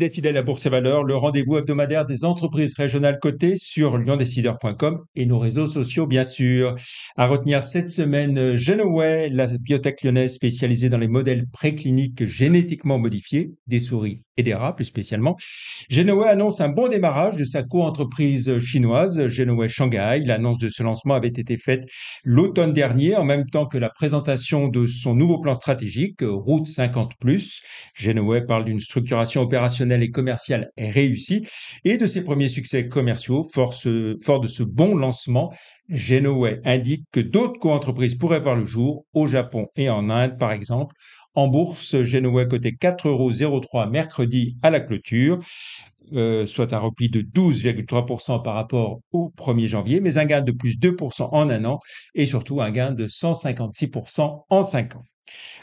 Merci d'être à Bourse et Valeurs, le rendez-vous hebdomadaire des entreprises régionales cotées sur liondécideur.com et nos réseaux sociaux, bien sûr. À retenir cette semaine, euh, Genoway, la biotech lyonnaise spécialisée dans les modèles précliniques génétiquement modifiés des souris et plus spécialement. Genoa annonce un bon démarrage de sa coentreprise chinoise, Genoa Shanghai. L'annonce de ce lancement avait été faite l'automne dernier, en même temps que la présentation de son nouveau plan stratégique, Route 50 ⁇ Genoa parle d'une structuration opérationnelle et commerciale réussie et de ses premiers succès commerciaux. Fort, fort de ce bon lancement, Genoa indique que d'autres coentreprises pourraient voir le jour au Japon et en Inde, par exemple. En bourse, Genoa coté 4,03 mercredi à la clôture, euh, soit un repli de 12,3% par rapport au 1er janvier, mais un gain de plus 2% en un an et surtout un gain de 156% en cinq ans.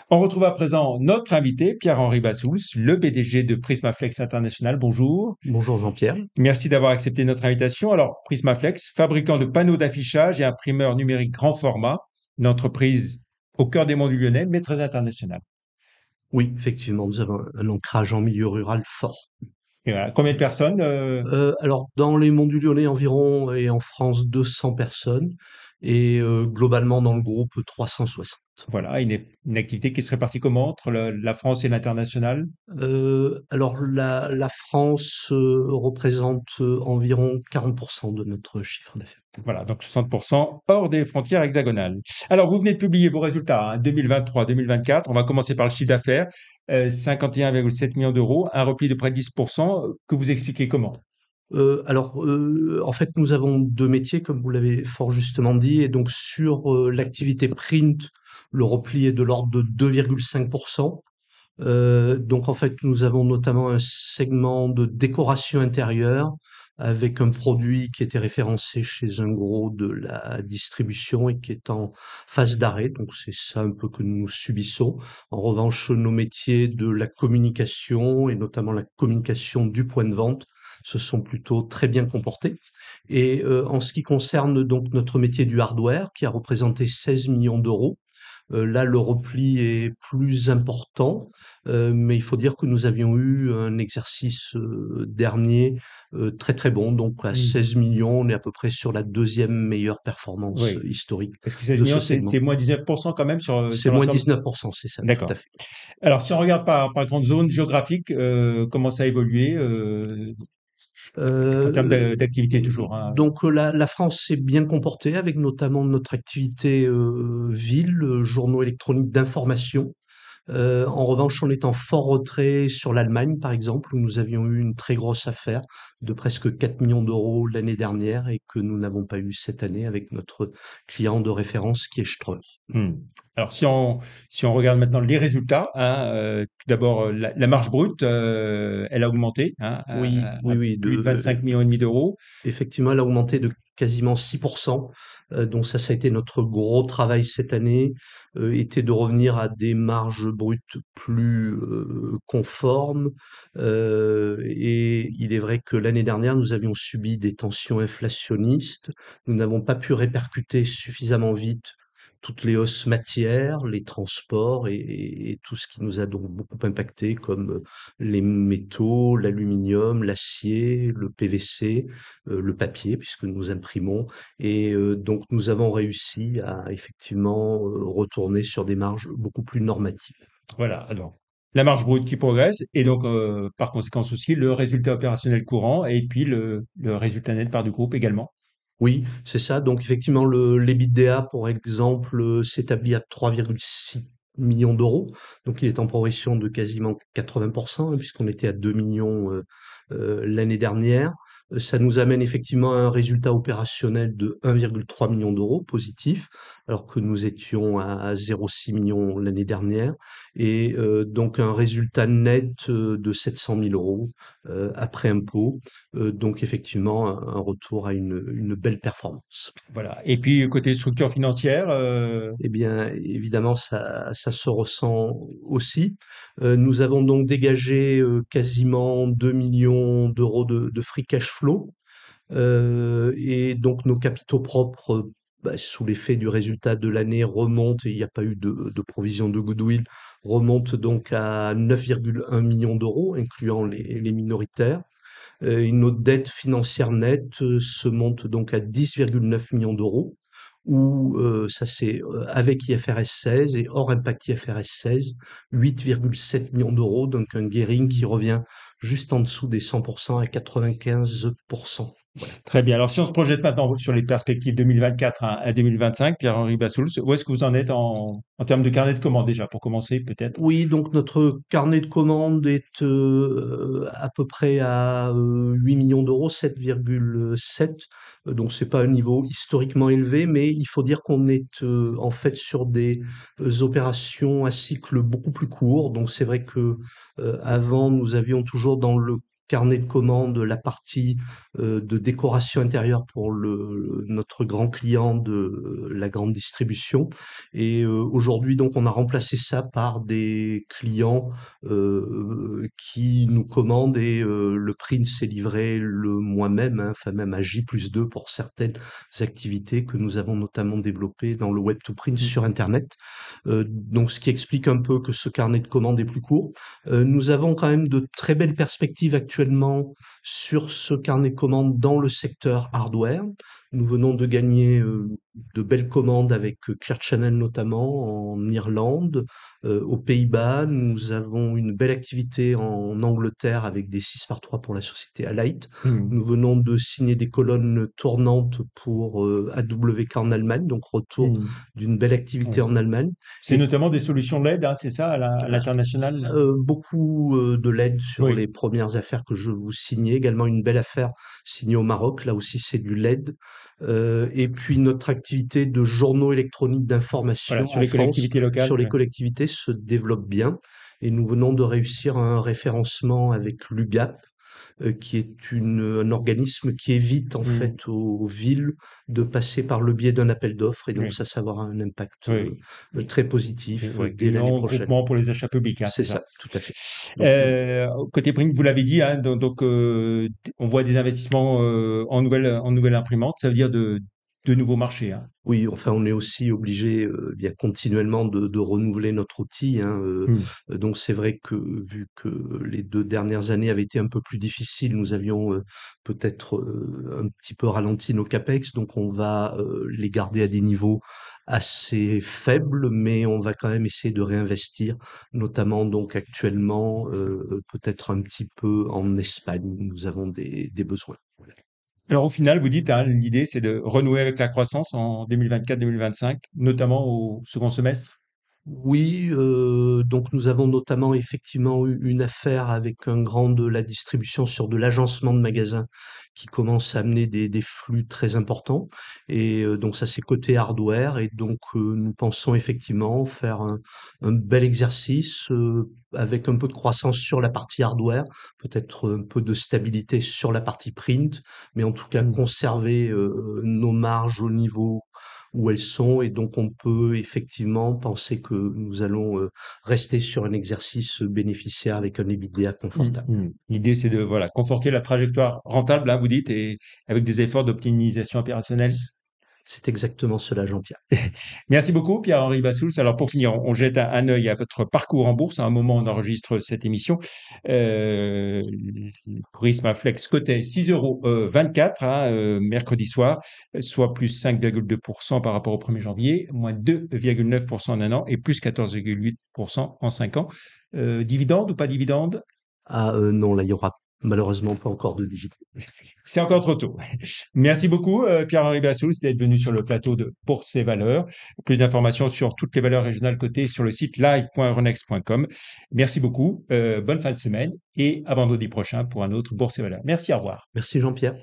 On retrouve à présent notre invité, Pierre-Henri Bassous, le PDG de Prismaflex International. Bonjour. Bonjour Jean-Pierre. Merci d'avoir accepté notre invitation. Alors, Prismaflex, fabricant de panneaux d'affichage et imprimeur numérique grand format, une entreprise au cœur des mondes lyonnais, mais très internationale. Oui, effectivement, nous avons un ancrage en milieu rural fort. Et voilà. Combien de personnes euh, euh alors, dans les Monts du Lyonnais environ, et en France, 200 personnes et globalement dans le groupe 360. Voilà, une, activité qui se répartit comment entre la, France et l'international Alors la, France représente environ 40% de notre chiffre d'affaires. Voilà, donc 60% hors des frontières hexagonales. Alors vous venez de publier vos résultats 2023-2024. Hein, On va commencer par le chiffre d'affaires, 51,7 euh, millions d'euros, un repli de près de 10%, que vous expliquez comment euh, alors, euh, en fait, nous avons deux métiers, comme vous l'avez fort justement dit, et donc sur euh, l'activité print, le repli est de l'ordre de 2,5%. donc, en fait, nous avons notamment un segment de décoration intérieure avec un produit qui était référencé chez un gros de la distribution et qui est en phase d'arrêt. Donc c'est ça un peu que nous subissons. En revanche, nos métiers de la communication et notamment la communication du point de vente se sont plutôt très bien comportés. Et euh, en ce qui concerne donc notre métier du hardware, qui a représenté 16 millions d'euros, euh, là le repli est plus important, euh, mais il faut dire que nous avions eu un exercice dernier très très bon, donc à 16 mmh. millions, on est à peu près sur la deuxième meilleure performance historique. historique. Parce que 16 millions, c'est moins 19% quand même sur. C'est moins 19%, c'est ça. D'accord. Alors si on regarde par, par grande zone géographique, comment ça a évolué en termes euh, d'activité toujours. Hein. Donc euh, la, France s'est bien comportée avec notamment notre activité euh, ville, journaux électroniques d'information. en revanche, on est en fort retrait sur l'Allemagne, par exemple, où nous avions eu une très grosse affaire de presque 4 millions d'euros l'année dernière et que nous n'avons pas eu cette année avec notre client de référence qui est Hmm. Alors si on, si on regarde maintenant les résultats, hein, euh, d'abord euh, la, marge brute, euh, elle a augmenté. Hein, oui, de, 25 millions et demi d'euros. Effectivement, elle a augmenté de quasiment 6%. donc ça, ça a été notre gros travail cette année, était de revenir à des marges brutes plus conformes. et il est vrai que l'année dernière, nous avions subi des tensions inflationnistes. Nous n'avons pas pu répercuter suffisamment vite toutes les hausses matières, les transports et, tout ce qui nous a donc beaucoup impacté comme euh, les métaux, l'aluminium, l'acier, le PVC, euh, le papier puisque nous imprimons et euh, donc nous avons réussi à effectivement retourner sur des marges beaucoup plus normatives. Voilà, alors la marge brute qui progresse et donc par conséquent aussi le résultat opérationnel courant et puis le résultat net par du groupe également. Oui, c'est ça. Donc effectivement, le l'EBITDA, pour exemple, s'établit à 3,6 millions d'euros. Donc il est en progression de quasiment 80 hein, puisqu'on était à 2 millions euh, euh, l'année dernière. Euh, ça nous amène effectivement à un résultat opérationnel de 1,3 millions d'euros positif alors que nous étions à 0,6 millions l'année dernière, et euh, donc un résultat net euh, de 700 000 euros euh, après impôt. donc effectivement, un retour à une, belle performance. Voilà. Et puis côté structure financière Eh bien, évidemment, ça, se ressent aussi. nous avons donc dégagé quasiment 2 millions d'euros de, free cash flow. et donc nos capitaux propres bah, sous l'effet du résultat de l'année, remonte, et il n'y a pas eu de, de, provision de goodwill, remonte donc à 9,1 millions d'euros, incluant les, minoritaires. Euh, une notre dette financière nette euh, se monte donc à 10,9 millions d'euros, ou euh, ça c'est avec IFRS 16 et hors impact IFRS 16, 8,7 millions d'euros, donc un gearing qui revient juste en dessous des 100% à 95% très bien. Alors, si on se projette maintenant sur les perspectives 2024 à 2025, Pierre-Henri Bassoul, où est-ce que vous en êtes en, termes de carnet de commandes déjà, pour commencer peut-être Oui, donc notre carnet de commandes est euh, à peu près à 8 euh, millions d'euros, 7,7. Euh, donc, ce n'est pas un niveau historiquement élevé, mais il faut dire qu'on est en fait sur des opérations à cycle beaucoup plus court. Donc, c'est vrai que avant, nous avions toujours dans le carnet de commandes, la partie euh, de décoration intérieure pour le, notre grand client de euh, la grande distribution. Et euh, aujourd'hui, donc, on a remplacé ça par des clients qui nous commandent et le print s'est livré le mois même, hein, enfin même à J plus 2 pour certaines activités que nous avons notamment développées dans le Web to Print mmh. sur Internet. Euh, donc ce qui explique un peu que ce carnet de commandes est plus court. Euh, nous avons quand même de très belles perspectives actuellement sur ce carnet de commandes dans le secteur hardware. Nous venons de gagner euh, de belles commandes avec euh, Clear Channel notamment en Irlande, euh, aux Pays-Bas. Nous avons une belle activité en Angleterre avec des 6 par 3 pour la société Alight. Hmm. Nous venons de signer des colonnes tournantes pour euh, AWK en Allemagne, donc retour hmm. d'une belle activité hmm. en Allemagne. C'est notamment des solutions LED, hein, c'est ça, à ah, l'international Beaucoup de LED sur les premières affaires que je vous signais. Également une belle affaire signée au Maroc, là aussi c'est du LED. et puis notre activité activités de journaux électroniques d'information sur les collectivités locales, sur les collectivités se développe bien. Et nous venons de réussir un référencement avec l'UGAP, euh, qui est une, un organisme qui évite en mmh. fait aux, villes de passer par le biais d'un appel d'offres et donc ça, ça avoir un impact euh, euh, très positif dès l'année prochaine. pour les achats publics. Hein, c'est ça. tout à fait. côté print, vous l'avez dit, hein, donc, on voit des investissements en nouvelle en nouvelle imprimante, ça veut dire de de nouveaux marchés. Hein. Oui, enfin, on est aussi obligé euh, eh bien continuellement de, renouveler notre outil. Hein, euh, mmh. euh, donc, c'est vrai que vu que les deux dernières années avaient été un peu plus difficiles, nous avions peut-être un petit peu ralenti nos capex. Donc, on va les garder à des niveaux assez faibles, mais on va quand même essayer de réinvestir, notamment donc actuellement peut-être un petit peu en Espagne nous avons des, besoins. Alors au final, vous dites, hein, l'idée, c'est de renouer avec la croissance en 2024-2025, notamment au second semestre oui, euh, donc nous avons notamment effectivement eu une affaire avec un grand de la distribution sur de l'agencement de magasins qui commence à amener des, flux très importants. Et euh, donc ça c'est côté hardware et donc euh, nous pensons effectivement faire un bel exercice avec un peu de croissance sur la partie hardware, peut-être un peu de stabilité sur la partie print, mais en tout cas mmh. conserver nos marges au niveau où elles sont, et donc on peut effectivement penser que nous allons euh, rester sur un exercice bénéficiaire avec un EBITDA mmh, confortable. Mmh. L'idée, c'est de voilà, conforter la trajectoire rentable, là, vous dites, et avec des efforts d'optimisation opérationnelle. C'est exactement cela, Jean-Pierre. Merci beaucoup, Pierre-Henri Bassouls. Alors, pour finir, on, jette un, oeil œil à votre parcours en bourse. À un moment, on enregistre cette émission. Euh, Prisma Flex cotait 6,24 euros hein, euh, mercredi soir, soit plus 5,2% par rapport au 1er janvier, moins 2,9% en un an et plus 14,8% en 5 ans. Euh, dividende ou pas dividende ah euh, non, là, il n'y aura Malheureusement, pas encore de digital. C'est encore trop tôt. Merci beaucoup, euh, Pierre-Henri Bassoul, d'être venu sur le plateau de Pour et valeurs. Plus d'informations sur toutes les valeurs régionales cotées sur le site live.renex.com. Merci beaucoup. Euh, bonne fin de semaine et à vendredi prochain pour un autre Bourse et valeurs. Merci, au revoir. Merci, Jean-Pierre.